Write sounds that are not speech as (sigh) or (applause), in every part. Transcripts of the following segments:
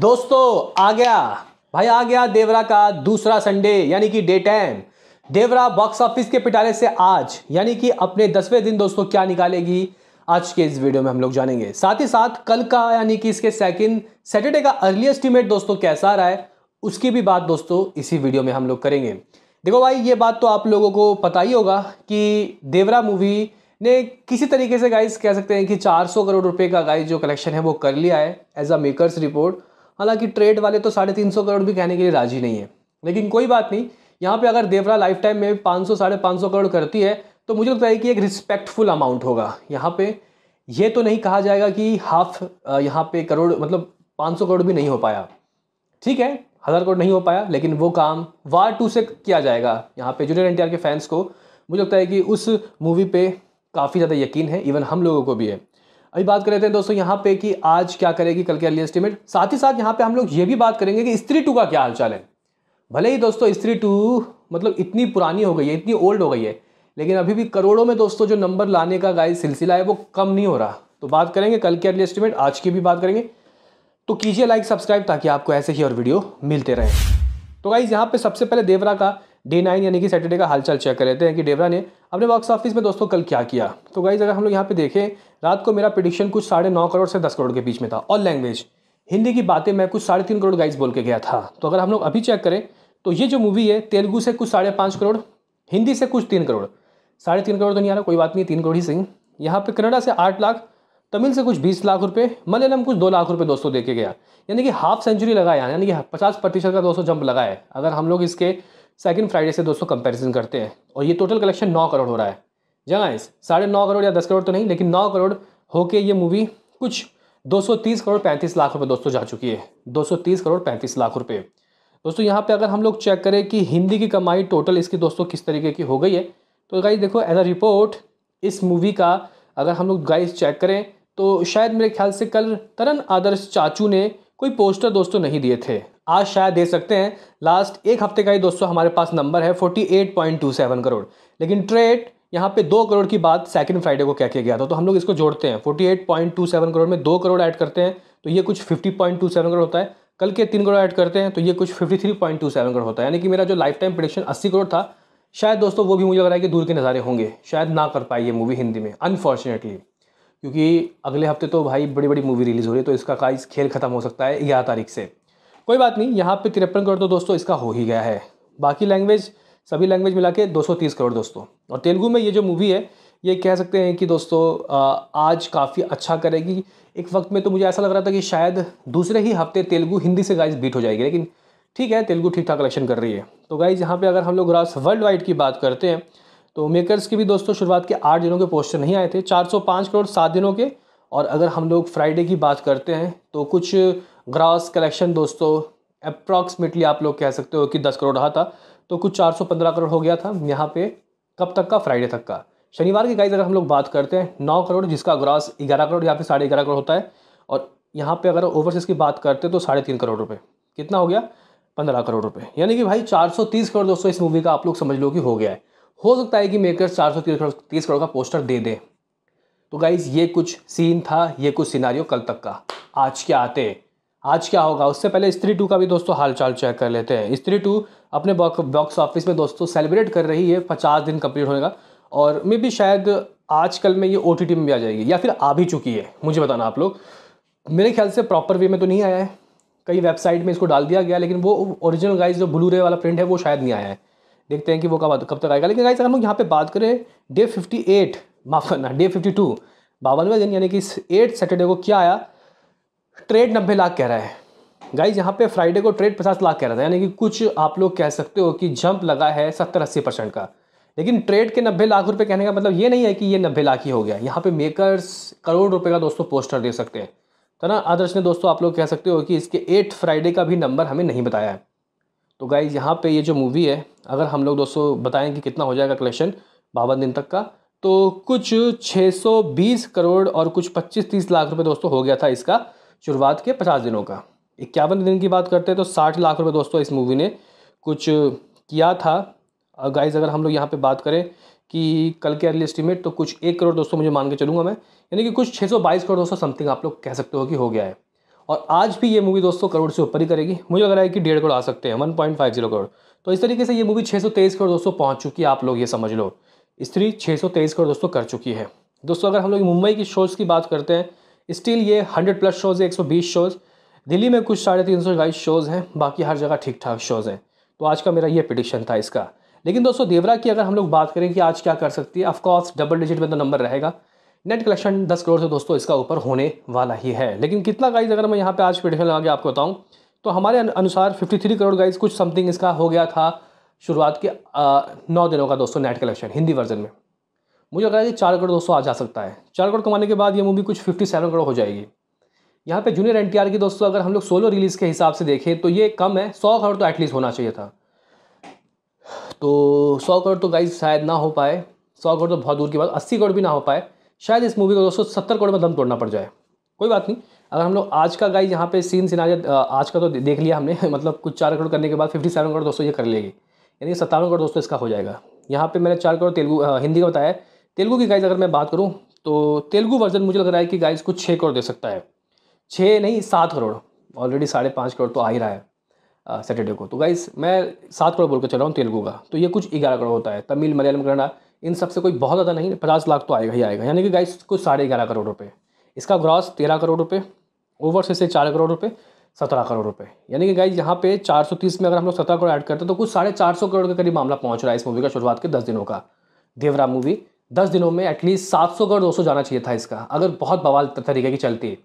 दोस्तों आ गया भाई आ गया देवरा का दूसरा संडे यानी कि day time Devara box office के पिटारे से आज यानी कि अपने दसवें दिन दोस्तों क्या निकालेगी आज के इस वीडियो में हम लोग जानेंगे साथ ही साथ कल का यानी कि इसके सेकंड सैटरडे का अर्ली एस्टिमेट दोस्तों कैसा आ रहा है उसकी भी बात दोस्तों इसी वीडियो में हम लोग करेंगे देखो भाई ये बात तो आप लोगों को पता ही होगा कि देवरा मूवी ने किसी तरीके से गाइज कह सकते हैं कि 400 करोड़ रुपए का गाइज जो कलेक्शन है वो कर लिया है एज अ मेकर्स रिपोर्ट हालांकि ट्रेड वाले तो साढ़े तीन सौ करोड़ भी कहने के लिए राजी नहीं है लेकिन कोई बात नहीं यहाँ पे अगर देवरा लाइफ टाइम में पाँच सौ साढ़े पाँच सौ करोड़ करती है तो मुझे लगता है कि एक रिस्पेक्टफुल अमाउंट होगा यहाँ पे ये तो नहीं कहा जाएगा कि हाफ यहाँ पे करोड़ मतलब पाँच सौ करोड़ भी नहीं हो पाया ठीक है हज़ार करोड़ नहीं हो पाया लेकिन वो काम वार टू से किया जाएगा यहाँ पे जूनियर एन के फैंस को मुझे लगता है कि उस मूवी पे काफ़ी ज़्यादा यकीन है इवन हम लोगों को भी है अभी बात कर लेते हैं दोस्तों यहाँ पे कि आज क्या करेगी कल के अर्ली एस्टिमेट साथ ही साथ यहाँ पे हम लोग ये भी बात करेंगे कि स्त्री टू का क्या हालचाल है भले ही दोस्तों स्त्री टू मतलब इतनी पुरानी हो गई है इतनी ओल्ड हो गई है लेकिन अभी भी करोड़ों में दोस्तों जो नंबर लाने का गाय सिलसिला है वो कम नहीं हो रहा तो बात करेंगे कल के अर्ली एस्टिमेट आज की भी बात करेंगे तो कीजिए लाइक सब्सक्राइब ताकि आपको ऐसे ही और वीडियो मिलते रहे तो गाइज यहाँ पे सबसे पहले देवरा का डे नाइन यानी कि सैटरडे का हालचाल चेक कर लेते हैं कि डेवरा ने अपने बॉक्स ऑफिस में दोस्तों कल क्या किया तो गाइज अगर हम लोग यहाँ पे देखें रात को मेरा प्रडिक्शन कुछ साढ़े नौ करोड़ से दस करोड़ के बीच में था और लैंग्वेज हिंदी की बातें मैं कुछ साढ़े तीन करोड़ गाइज बोल के गया था तो अगर हम लोग अभी चेक करें तो ये जो मूवी है तेलुगू से कुछ साढ़े पाँच करोड़ हिंदी से कुछ तीन करोड़ साढ़े तीन करोड़ तो नहीं आ रहा कोई बात नहीं तीन करोड़ ही सिंह यहाँ पे कनाडा से आठ लाख तमिल से कुछ बीस लाख रुपये मलयालम कुछ दो लाख रुपये दोस्तों देखे गया यानी कि हाफ सेंचुरी लगाया यानी कि पचास प्रतिशत का दोस्तों जंप लगाया अगर हम लोग इसके सेकंड फ्राइडे से दोस्तों कंपैरिजन करते हैं और ये टोटल कलेक्शन नौ करोड़ हो रहा है जहाँ साढ़े नौ करोड़ या दस करोड़ तो नहीं लेकिन नौ करोड़ होके ये मूवी कुछ तीस करोड़ पैंतीस लाख रुपए दोस्तों जा चुकी है तीस करोड़ पैंतीस लाख रुपये दोस्तों यहाँ पर अगर हम लोग चेक करें कि हिंदी की कमाई टोटल इसकी दोस्तों किस तरीके की हो गई है तो गाइज देखो एज अ रिपोर्ट इस मूवी का अगर हम लोग गाइज चेक करें तो शायद मेरे ख्याल से कल तरन आदर्श चाचू ने कोई पोस्टर दोस्तों नहीं दिए थे आज शायद दे सकते हैं लास्ट एक हफ्ते का ही दोस्तों हमारे पास नंबर है forty eight point two seven crore लेकिन ट्रेड यहाँ पे दो करोड़ की बात सेकंड फ्राइडे को क्या किया गया था तो हम लोग इसको जोड़ते हैं forty eight point two seven crore में दो करोड़ ऐड करते हैं तो ये कुछ fifty point two seven crore होता है कल के तीन करोड़ ऐड करते हैं तो ये कुछ fifty three point two seven crore होता है यानी कि मेरा जो लाइफ टाइम प्रोडक्शन अस्सी करोड़ था शायद दोस्तों वो भी मुझे लग रहा है कि दूर के नज़ारे होंगे शायद ना कर पाए ये मूवी हिंदी में अनफॉर्चुनेटली क्योंकि अगले हफ्ते तो भाई बड़ी बड़ी मूवी रिलीज़ हो रही है तो इसका काइज खेल ख़त्म हो सकता है ग्यारह तारीख से कोई बात नहीं यहाँ पे तिरपन करोड़ तो दोस्तों इसका हो ही गया है बाकी लैंग्वेज सभी लैंग्वेज मिला के दो करोड़ दोस्तों और तेलुगू में ये जो मूवी है ये कह सकते हैं कि दोस्तों आज काफ़ी अच्छा करेगी एक वक्त में तो मुझे ऐसा लग रहा था कि शायद दूसरे ही हफ्ते तेलुगू हिंदी से गाइज बीट हो जाएगी लेकिन ठीक है तेलुगू ठीक ठाक कलेक्शन कर रही है तो गाइज यहाँ पे अगर हम लोग ग्रास वर्ल्ड वाइड की बात करते हैं तो मेकर्स की भी दोस्तों शुरुआत के आठ दिनों के पोस्टर नहीं आए थे चार सौ पाँच करोड़ सात दिनों के और अगर हम लोग फ्राइडे की बात करते हैं तो कुछ ग्रास कलेक्शन दोस्तों अप्रॉक्सीमेटली आप लोग कह सकते हो कि दस करोड़ रहा था तो कुछ चार सौ पंद्रह करोड़ हो गया था यहाँ पे कब तक का फ्राइडे तक का शनिवार की गाइज अगर हम लोग बात करते हैं नौ करोड़ जिसका ग्रास ग्यारह करोड़ यहाँ पे साढ़े ग्यारह करोड़ होता है और यहाँ पे अगर ओवरसीज़ की बात करते हैं तो साढ़े तीन करोड़ रुपये कितना हो गया पंद्रह करोड़ रुपये यानी कि भाई चार सौ तीस करोड़ दोस्तों इस मूवी का आप लोग समझ लो कि हो गया है हो सकता है कि मेकर चार सौ तीस करोड़ का पोस्टर दे दें तो गाइज ये कुछ सीन था ये कुछ सिनारियो कल तक का आज क्या आते आज क्या होगा उससे पहले स्त्री टू का भी दोस्तों हालचाल चेक कर लेते हैं स्त्री टू अपने बॉक्स ऑफिस में दोस्तों सेलिब्रेट कर रही है पचास दिन कंप्लीट होने का और मे भी शायद आजकल में ये ओ में भी आ जाएगी या फिर आ भी चुकी है मुझे बताना आप लोग मेरे ख्याल से प्रॉपर वे में तो नहीं आया है कई वेबसाइट में इसको डाल दिया गया लेकिन वो ओरिजिनल गाइज जो ब्लू रे वाला प्रिंट है वो शायद नहीं आया है देखते हैं कि वो कब कब तक आएगा लेकिन गाइस अगर हम लोग यहाँ पे बात करें डे 58 माफ करना डे 52 टू बावनवा दिन यानी कि एट सैटरडे को क्या आया ट्रेड नब्बे लाख कह रहा है गाइस यहाँ पे फ्राइडे को ट्रेड पचास लाख कह रहा था यानी कि कुछ आप लोग कह सकते हो कि जंप लगा है सत्तर अस्सी परसेंट का लेकिन ट्रेड के नब्बे लाख रुपये कहने का मतलब ये नहीं है कि ये नब्बे लाख ही हो गया यहाँ पे मेकर्स करोड़ रुपए का दोस्तों पोस्टर दे सकते हैं तो ना आदर्श ने दोस्तों आप लोग कह सकते हो कि इसके एट फ्राइडे का भी नंबर हमें नहीं बताया है तो गाइज यहाँ पे ये जो मूवी है अगर हम लोग दोस्तों बताएं कि कितना हो जाएगा कलेक्शन बावन दिन तक का तो कुछ 620 करोड़ और कुछ 25-30 लाख रुपए दोस्तों हो गया था इसका शुरुआत के 50 दिनों का इक्यावन दिन की बात करते हैं तो 60 लाख रुपए दोस्तों इस मूवी ने कुछ किया था गाइज अगर हम लोग यहाँ पर बात करें कि कल के अर्ली एस्टिमेट तो कुछ एक करोड़ दोस्तों मुझे मान के चलूँगा मैं यानी कि कुछ छः करोड़ दोस्तों समथिंग आप लोग कह सकते हो कि हो गया है और आज भी ये मूवी दोस्तों करोड़ से ऊपर ही करेगी मुझे लग रहा है कि डेढ़ करोड़ आ सकते हैं one point five zero crore तो इस तरीके से ये मूवी छः सौ तेईस करोड़ दोस्तों पहुंच चुकी है आप लोग ये समझ लो स्त्री छः सौ तेईस करोड़ दोस्तों कर चुकी है दोस्तों अगर हम लोग मुंबई की शोज़ की बात करते हैं स्टिल ये हंड्रेड प्लस शोज़ है एक सौ बीस शोज़ दिल्ली में कुछ साढ़े तीन सौ बाईस शोज़ हैं बाकी हर जगह ठीक ठाक शोज़ हैं तो आज का मेरा ये प्रडिक्शन था इसका लेकिन दोस्तों देवरा की अगर हम लोग बात करें कि आज क्या कर सकती है ऑफकोर्स डबल डिजिट में तो नंबर रहेगा नेट कलेक्शन दस करोड़ से दोस्तों इसका ऊपर होने वाला ही है लेकिन कितना गाइज अगर मैं यहाँ पे आज प्रेडिक्शन लगा के आपको बताऊँ तो हमारे अनुसार 53 करोड़ गाइज कुछ समथिंग इसका हो गया था शुरुआत के नौ दिनों का दोस्तों नेट कलेक्शन हिंदी वर्जन में मुझे लग रहा है कि चार करोड़ दोस्तों आ जा सकता है चार करोड़ कमाने के बाद ये मूवी कुछ फिफ्टी सेवन करोड़ हो जाएगी यहाँ पे जूनियर एन की दोस्तों अगर हम लोग सोलो रिलीज़ के हिसाब से देखें तो ये कम है सौ करोड़ तो एटलीस्ट होना चाहिए था तो सौ करोड़ तो गाइज शायद ना हो पाए सौ करोड़ तो बहुत दूर की बात अस्सी करोड़ भी ना हो पाए शायद इस मूवी को दोस्तों सत्तर करोड़ में दम तोड़ना पड़ जाए कोई बात नहीं अगर हम लोग आज का गाइज यहाँ पे सीन सिनारिया आज का तो देख लिया हमने (laughs) मतलब कुछ चार करोड़ करने के बाद फिफ्टी सेवन करोड़ दोस्तों ये कर लेगी यानी सत्तावन करोड़ दोस्तों इसका हो जाएगा यहाँ पे मैंने चार करोड़ तेलुगू हिंदी का बताया तेलुगू की गाइज अगर मैं बात करूँ तो तेलुगू वर्जन मुझे लग रहा है कि गाइज कुछ छः करोड़ दे सकता है छः नहीं सात करोड़ ऑलरेडी साढ़े पाँच करोड़ तो आ ही रहा है सैटरडे को तो गाइज मैं सात करोड़ बोल कर चल रहा हूँ तेलुगू का तो ये कुछ ग्यारह करोड़ होता है तमिल मलयालम कन्नड़ा इन सबसे कोई बहुत ज़्यादा नहीं पचास लाख तो आएगा ही आएगा यानी कि गाइस कुछ साढ़े ग्यारह करोड़ रुपये इसका ग्रॉस तेरह करोड़ रुपये ओवर से चार करोड़ रुपये सत्रह करोड़ रुपए यानी कि गाइस यहाँ पे चार सौ तीस में अगर हम लोग सत्रह करोड़ ऐड करते हैं तो कुछ साढ़े चार सौ करोड़ के करीब मामला पहुँच रहा है इस मूवी का शुरुआत के दस दिनों का देवरा मूवी दस दिनों में एटलीस्ट सात सौ करोड़ दो सौ जाना चाहिए था इसका अगर बहुत बवाल तरीके की चलती है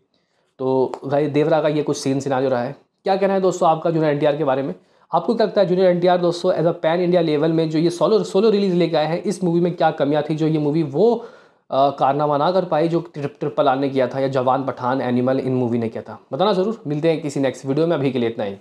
तो गाई देवरा का ये कुछ सीन जो रहा है क्या कहना है दोस्तों आपका जो है एन के बारे में आपको क्या लगता है जूनियर एन दोस्तों as a pan India level में जो ये सोलो सोलो रिलीज लेके आए हैं इस मूवी में क्या कमियाँ थी जो ये मूवी वो कारनामा ना कर पाई जो ट्रिप ट्रिपल आर ने किया था या जवान पठान एनिमल इन मूवी ने किया था बताना ज़रूर मिलते हैं किसी नेक्स्ट वीडियो में अभी के लिए इतना ही